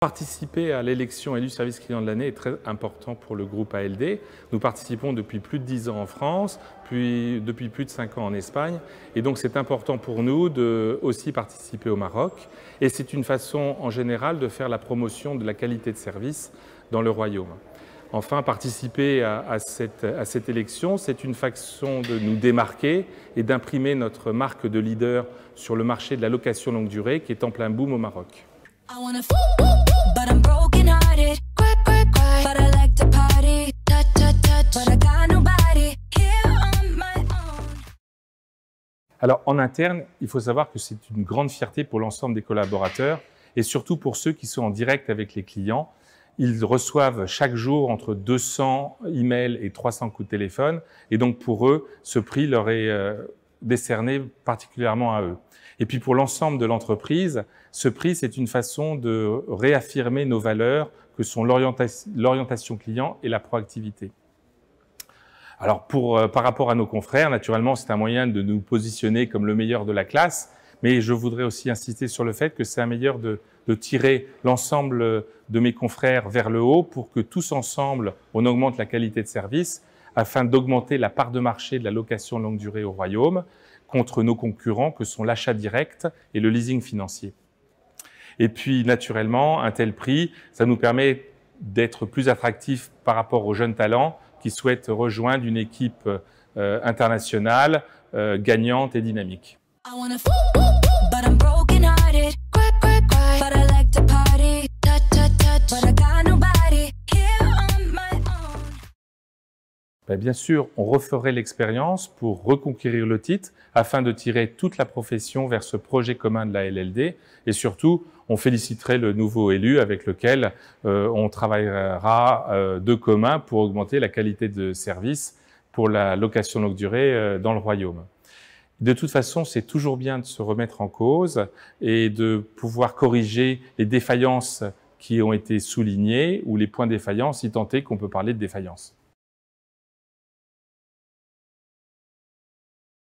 Participer à l'élection élu service client de l'année est très important pour le groupe ALD. Nous participons depuis plus de 10 ans en France, puis depuis plus de 5 ans en Espagne. Et donc c'est important pour nous de aussi participer au Maroc. Et c'est une façon en général de faire la promotion de la qualité de service dans le royaume. Enfin, participer à, cette, à cette, élection, c'est une façon de nous démarquer et d'imprimer notre marque de leader sur le marché de la location longue durée qui est en plein boom au Maroc. Alors, en interne, il faut savoir que c'est une grande fierté pour l'ensemble des collaborateurs et surtout pour ceux qui sont en direct avec les clients. Ils reçoivent chaque jour entre 200 emails et 300 coups de téléphone. Et donc, pour eux, ce prix leur est euh, décerné particulièrement à eux. Et puis pour l'ensemble de l'entreprise, ce prix, c'est une façon de réaffirmer nos valeurs que sont l'orientation client et la proactivité. Alors euh, par rapport à nos confrères, naturellement, c'est un moyen de nous positionner comme le meilleur de la classe, mais je voudrais aussi insister sur le fait que c'est un meilleur de tirer l'ensemble de mes confrères vers le haut pour que tous ensemble, on augmente la qualité de service afin d'augmenter la part de marché de la location longue durée au Royaume contre nos concurrents que sont l'achat direct et le leasing financier. Et puis, naturellement, un tel prix, ça nous permet d'être plus attractif par rapport aux jeunes talents qui souhaitent rejoindre une équipe euh, internationale euh, gagnante et dynamique. Ben, bien sûr, on referait l'expérience pour reconquérir le titre afin de tirer toute la profession vers ce projet commun de la LLD et surtout, on féliciterait le nouveau élu avec lequel euh, on travaillera euh, de commun pour augmenter la qualité de service pour la location longue durée euh, dans le royaume. De toute façon, c'est toujours bien de se remettre en cause et de pouvoir corriger les défaillances qui ont été soulignées ou les points défaillants, si tant est qu'on peut parler de défaillance.